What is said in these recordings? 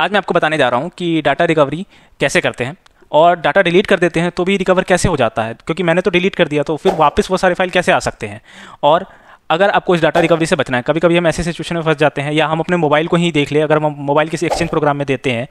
आज मैं आपको बताने जा रहा हूँ कि डाटा रिकवरी कैसे करते हैं और डाटा डिलीट कर देते हैं तो भी रिकवर कैसे हो जाता है क्योंकि मैंने तो डिलीट कर दिया तो फिर वापस वो सारे फाइल कैसे आ सकते हैं और अगर आपको इस डाटा रिकवरी से बचना है कभी कभी हम ऐसे सिचुएशन में फंस जाते हैं या हम अपने मोबाइल को ही देख ले अगर हम मोबाइल किसी एक्सचेंज प्रोग्राम में देते हैं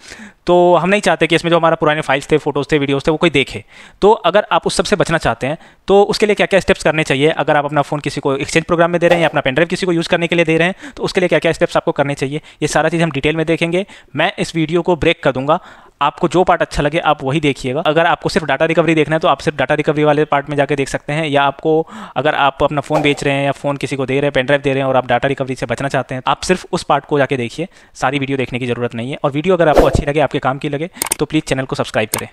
तो हम नहीं चाहते कि इसमें जो हमारा पुराने फाइल्स थे फोटोज़ थे वीडियोज़ थे वो कोई देखे तो अगर आप उस सबसे बचना चाहते हैं तो उसके लिए क्या क्या स्टेप्स करने चाहिए अगर आप अपना फ़ोन किसी को एक्सचेंज प्रोग्राम में दे रहे हैं या अपना पेनड्राइव किसी को यूज़ करने के लिए दे रहे हैं तो उसके लिए क्या क्या स्टेप्स आपको करने चाहिए ये सारा चीज़ हम डिटेल में देखेंगे मैं इस वीडियो को ब्रेक कर दूंगा आपको जो पार्ट अच्छा लगे आप वही देखिएगा अगर आपको सिर्फ डाटा रिकवरी देखना है तो आप सिर्फ डाटा रिकवरी वाले पार्ट में जाकर देख सकते हैं या आपको अगर आप अपना फ़ोन बेच रहे हैं या फ़ोन किसी को दे रहे हैं पेनड्राइव दे रहे हैं और आप डाटा रिकवरी से बचना चाहते हैं तो आप सिर्फ उस पार्ट को जाके देखिए सारी वीडियो देखने की ज़रूरत नहीं है और वीडियो अगर आपको अच्छी लगे आपके काम की लगे तो प्लीज़ चैनल को सब्सक्राइब करें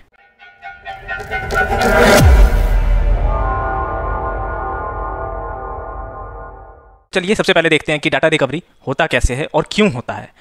चलिए सबसे पहले देखते हैं कि डाटा रिकवरी होता कैसे है और क्यों होता है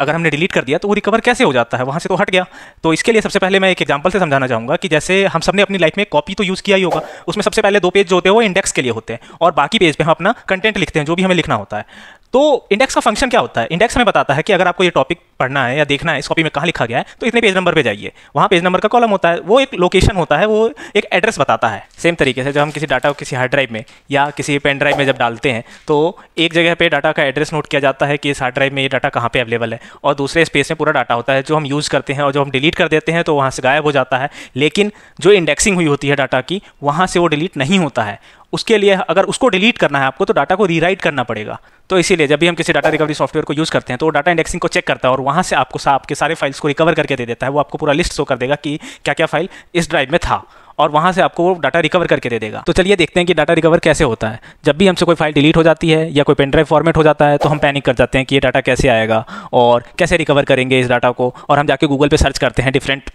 अगर हमने डिलीट कर दिया तो वो रिकवर कैसे हो जाता है वहाँ से तो हट गया तो इसके लिए सबसे पहले मैं एक एग्जाम्पल से समझाना चाहूँगा कि जैसे हम सब ने अपनी लाइफ में कॉपी तो यूज़ किया ही होगा उसमें सबसे पहले दो पेज जो होते हैं वो इंडेक्स के लिए होते हैं और बाकी पेज पे हम अपना कंटेंट लिखते हैं जो भी हमें लिखना होता है तो इंडेक्स का फंक्शन क्या होता है इंडेक्स हमें बताता है कि अगर आपको ये टॉपिक पढ़ना है या देखना है इस कॉपी में कहाँ लिखा गया है तो इतने पेज नंबर पे जाइए वहाँ पेज नंबर का कॉलम होता है वो एक लोकेशन होता है वो एक एड्रेस बताता है सेम तरीके से जब हम किसी डाटा को किसी हार्ड ड्राइव में या किसी पेन ड्राइव में जब डालते हैं तो एक जगह पर डाटा का एड्रेस नोट किया जाता है कि इस हार्ड ड्राइव में ये डाटा कहाँ पर अवेलेबल है और दूसरे स्पेस में पूरा डाटा होता है जो हम यूज़ करते हैं और जो हम डिलीट कर देते हैं तो वहाँ से गायब हो जाता है लेकिन जो इंडेक्सिंग हुई होती है डाटा की वहाँ से वो डिलीट नहीं होता है उसके लिए अगर उसको डिलीट करना है आपको तो डाटा को रीराइट करना पड़ेगा तो इसीलिए जब भी हम किसी डाटा रिकवरी सॉफ्टवेयर को यूज़ करते हैं तो वो डाटा इंडेक्सिंग को चेक करता है और वहाँ से आपको आपके सारे फाइल्स को रिकवर करके दे देता है वो आपको पूरा लिस्ट शो कर देगा कि क्या क्या फाइल इस ड्राइव में था और वहाँ से आपको वो डाटा रिकवर करके दे देगा तो चलिए देखते हैं कि डाटा रिकवर कैसे होता है जब भी हमसे कोई फाइल डिलीट हो जाती है या कोई पेन ड्राइव फॉर्मेट हो जाता है तो हम पैनिक कर जाते हैं कि ये डाटा कैसे आएगा और कैसे रिकवर करेंगे इस डाटा को और हम जाके गूगल पर सर्च करते हैं डिफरेंट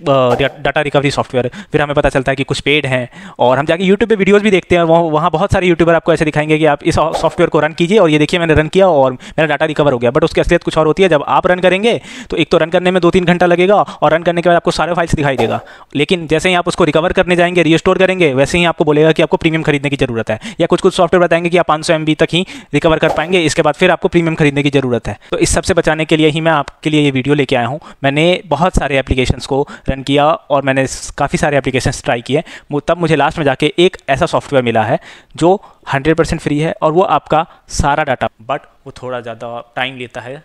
डाटा रिकवरी सॉफ्टवेयर फिर हमें पता चलता है कि कुछ पेड हैं और हम जाके यूट्यूब पर वीडियोज़ भी देखते हैं वहाँ बहुत सारे यूट्यूबर आपको ऐसे दिखाएंगे कि आप इस सॉफ्टवेयर को रन कीजिए और ये देखिए मैंने रन किया और मेरा डाटा रिकवर हो गया बट उसकी असलियत कुछ और होती है जब आप रन करेंगे तो एक तो रन करने में दो तीन घंटा लगेगा और रन करने के बाद आपको सारे फाइल्स दिखाई देगा लेकिन जैसे ही आप उसको रिकवर करने जाएंगे करेंगे रिस्टोर करेंगे वैसे ही आपको बोलेगा कि आपको प्रीमियम खरीदने की जरूरत है या कुछ कुछ सॉफ्टवेयर बताएंगे कि आप पाँच सौ तक ही रिकवर कर पाएंगे इसके बाद फिर आपको प्रीमियम खरीदने की जरूरत है तो इस सबसे बचाने के लिए ही मैं आपके लिए ये वीडियो लेके आया हूँ मैंने बहुत सारे एप्लीकेशंस को रन किया और मैंने काफ़ी सारे एप्लीकेशन ट्राई किए तब मुझे लास्ट में जाके एक ऐसा सॉफ्टवेयर मिला है जो 100% फ्री है और वो आपका सारा डाटा बट वो थोड़ा ज़्यादा टाइम लेता है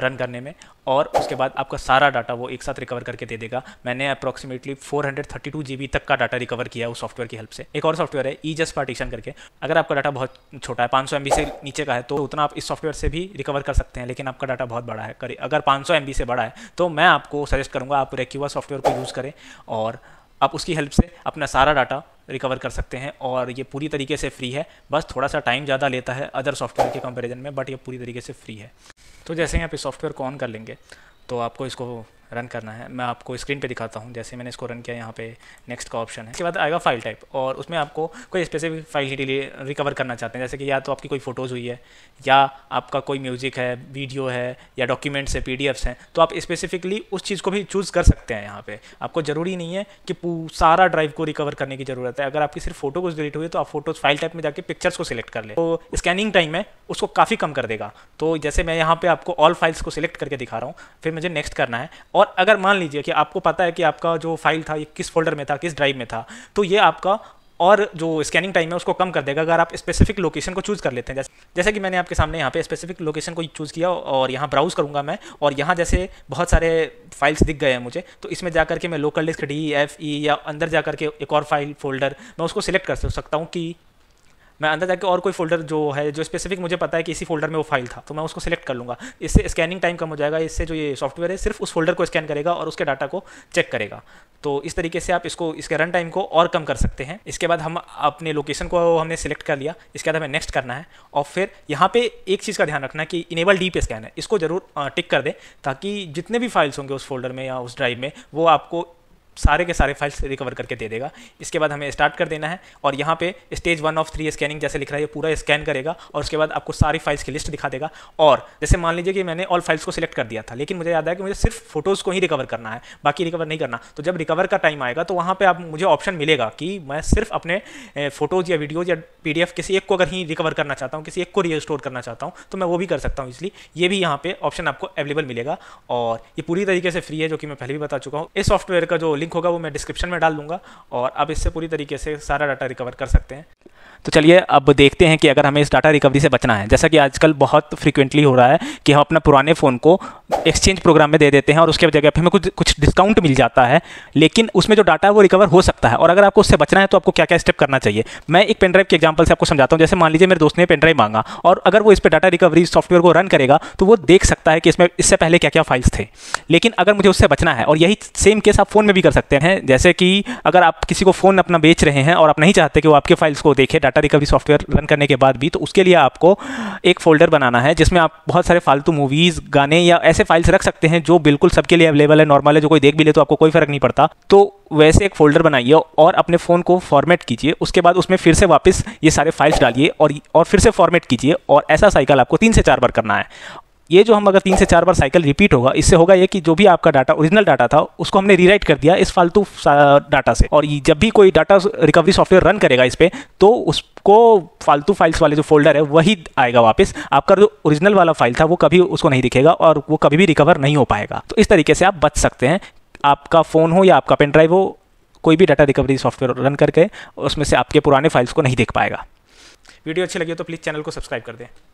रन करने में और उसके बाद आपका सारा डाटा वो एक साथ रिकवर करके दे देगा मैंने अप्रॉक्सीमेटली 432 जीबी तक का डाटा रिकवर किया उस सॉफ्टवेयर की हेल्प से एक और सॉफ्टवेयर है ई जस्ट पार्टीशन करके अगर आपका डाटा बहुत छोटा है 500 एमबी से नीचे का है तो उतना आप इस सॉफ्टवेयर से भी रिकवर कर सकते हैं लेकिन आपका डाटा बहुत बड़ा है करें अगर 500 एमबी से बड़ा है तो मैं आपको सजेस्ट करूँगा आप रेक्यूवा सॉफ्टवेयर को यूज़ करें और आप उसकी हेल्प से अपना सारा डाटा रिकवर कर सकते हैं और ये पूरी तरीके से फ्री है बस थोड़ा सा टाइम ज़्यादा लेता है अदर सॉफ्टवेयर के कंपैरिजन में बट ये पूरी तरीके से फ्री है तो जैसे ही आप इस सॉफ्टवेयर को ऑन कर लेंगे तो आपको इसको रन करना है मैं आपको स्क्रीन पे दिखाता हूँ जैसे मैंने इसको रन किया यहाँ पे नेक्स्ट का ऑप्शन है इसके बाद आएगा फाइल टाइप और उसमें आपको कोई स्पेसिफिक फाइल ही डिले रिकवर करना चाहते हैं जैसे कि या तो आपकी कोई फ़ोटोज़ हुई है या आपका कोई म्यूज़िक है वीडियो है या डॉक्यूमेंट्स है पी हैं तो आप स्पेसिफिकली उस चीज़ को भी चूज़ कर सकते हैं यहाँ पर आपको ज़रूरी नहीं है कि सारा ड्राइव को रिकवर करने की ज़रूरत है अगर आपकी सिर्फ फोटो कुछ डिलीट हुई तो आप फोटोज़ फाइल टाइप में जाकर पिक्चर्स को सिलेक्ट कर ले तो स्कैनिंग टाइम है उसको काफ़ी कम कर देगा तो जैसे मैं यहाँ पर आपको ऑल फाइल्स को सिलेक्ट करके दिखा रहा हूँ फिर मुझे नेक्स्ट करना है और और अगर मान लीजिए कि आपको पता है कि आपका जो फाइल था ये किस फोल्डर में था किस ड्राइव में था तो ये आपका और जो स्कैनिंग टाइम है उसको कम कर देगा अगर आप स्पेसिफिक लोकेशन को चूज़ कर लेते हैं जैसे जैसे कि मैंने आपके सामने यहाँ पे स्पेसिफिक लोकेशन को चूज़ किया और यहाँ ब्राउज़ करूँगा मैं और यहाँ जैसे बहुत सारे फाइल्स दिख गए हैं मुझे तो इसमें जा करके मैं local disk D F E या अंदर जा करके एक और फाइल फोल्डर मैं उसको सिलेक्ट कर सकता हूँ कि मैं अंदर जाकर और कोई फोल्डर जो है जो स्पेसिफिक मुझे पता है कि इसी फोल्डर में वो फाइल था तो मैं उसको सिलेक्ट कर लूँगा इससे स्कैनिंग टाइम कम हो जाएगा इससे जो ये सॉफ्टवेयर है सिर्फ उस फोल्डर को स्कैन करेगा और उसके डाटा को चेक करेगा तो इस तरीके से आप इसको इसके रन टाइम को और कम कर सकते हैं इसके बाद हम अपने लोकेशन को हमने सेलेक्ट कर लिया इसके बाद हमें नेक्स्ट करना है और फिर यहाँ पे एक चीज़ का ध्यान रखना कि इनेबल डी पे स्कैन है इसको जरूर टिक कर दें ताकि जितने भी फाइल्स होंगे उस फोल्डर में या उस ड्राइव में वो आपको सारे के सारे फाइल्स रिकवर करके दे देगा इसके बाद हमें स्टार्ट कर देना है और यहाँ पे stage one of three scanning जैसे लिख रहा है ये पूरा स्कैन करेगा और उसके बाद आपको सारी फाइल्स की लिस्ट दिखा देगा और जैसे मान लीजिए कि मैंने ऑल फाइल्स को सिलेक्ट कर दिया था लेकिन मुझे याद है कि मुझे सिर्फ फोटोज़ को ही रिकवर करना है बाकी रिकवर नहीं करना तो जब रिकवर का टाइम आएगा तो वहाँ पर आप मुझे ऑप्शन मिलेगा कि मैं सिर्फ अपने फोटोज़ या वीडियोज़ या पी किसी एक को अगर ही रिकवर करना चाहता हूँ किसी एक को रिस्टोर करना चाहता हूँ तो मैं वो भी कर सकता हूँ इसलिए ये भी यहाँ पर ऑप्शन आपको अवेलेबल मिलेगा और ये पूरी तरीके से फ्री है जो कि मैं पहले भी बता चुका हूँ इस सॉफ्टवेयर का जो लिंक होगा वो मैं डिस्क्रिप्शन में डाल दूंगा और अब इससे पूरी तरीके से सारा डाटा रिकवर कर सकते हैं तो चलिए अब देखते हैं कि अगर हमें इस डाटा रिकवरी से बचना है जैसा कि आजकल बहुत फ्रिक्वेंटली हो रहा है कि हम अपना पुराने फ़ोन को एक्सचेंज प्रोग्राम में दे देते हैं और उसके जगह पर हमें कुछ कुछ डिस्काउंट मिल जाता है लेकिन उसमें जो डाटा है वो रिकवर हो सकता है और अगर आपको उससे बचना है तो आपको क्या क्या स्टेप करना चाहिए मैं एक पेन ड्राइव के एग्जाम्पल से आपको समझाता हूँ जैसे मान लीजिए मेरे दोस्त ने पेनड्राइव मांगा और अगर वो इस पर डाटा रिकवरी सॉफ्टवेयर को रन करेगा तो वो देख सकता है कि इसमें इससे पहले क्या क्या फाइल्स थे लेकिन अगर मुझे उससे बचना है और यही सेम केस आप फ़ोन में भी कर सकते हैं जैसे कि अगर आप किसी को फ़ोन अपना बेच रहे हैं और आप नहीं चाहते कि वो आपके फाइल्स को देखे डाटा रिकवरी सॉफ्टवेयर रन करने के बाद भी तो उसके लिए आपको एक फ़ोल्डर बनाना है जिसमें आप बहुत सारे फालतू मूवीज़ गाने या ऐसे फाइल्स रख सकते हैं जो बिल्कुल सबके लिए अवेलेबल है नॉर्मल है जो कोई देख भी ले तो आपको कोई फ़र्क नहीं पड़ता तो वैसे एक फ़ोल्डर बनाइए और अपने फ़ोन को फॉर्मेट कीजिए उसके बाद उसमें फिर से वापस ये सारे फाइल्स डालिए और और फिर से फॉर्मेट कीजिए और ऐसा साइकिल आपको तीन से चार बार करना है ये जो हम अगर तीन से चार बार साइकिल रिपीट होगा इससे होगा ये कि जो भी आपका डाटा ओरिजिनल डाटा था उसको हमने रीराइट कर दिया इस फालतू डाटा से और जब भी कोई डाटा रिकवरी सॉफ्टवेयर रन करेगा इस पर तो उसको फालतू फाइल्स वाले जो फोल्डर है वही आएगा वापस आपका जो ओरिजिनल वाला फाइल था वो कभी उसको नहीं दिखेगा और वो कभी भी रिकवर नहीं हो पाएगा तो इस तरीके से आप बच सकते हैं आपका फ़ोन हो या आपका पेन ड्राइव हो कोई भी डाटा रिकवरी सॉफ्टवेयर रन करके उसमें से आपके पुराने फाइल्स को नहीं देख पाएगा वीडियो अच्छी लगी तो प्लीज़ चैनल को सब्सक्राइब कर दें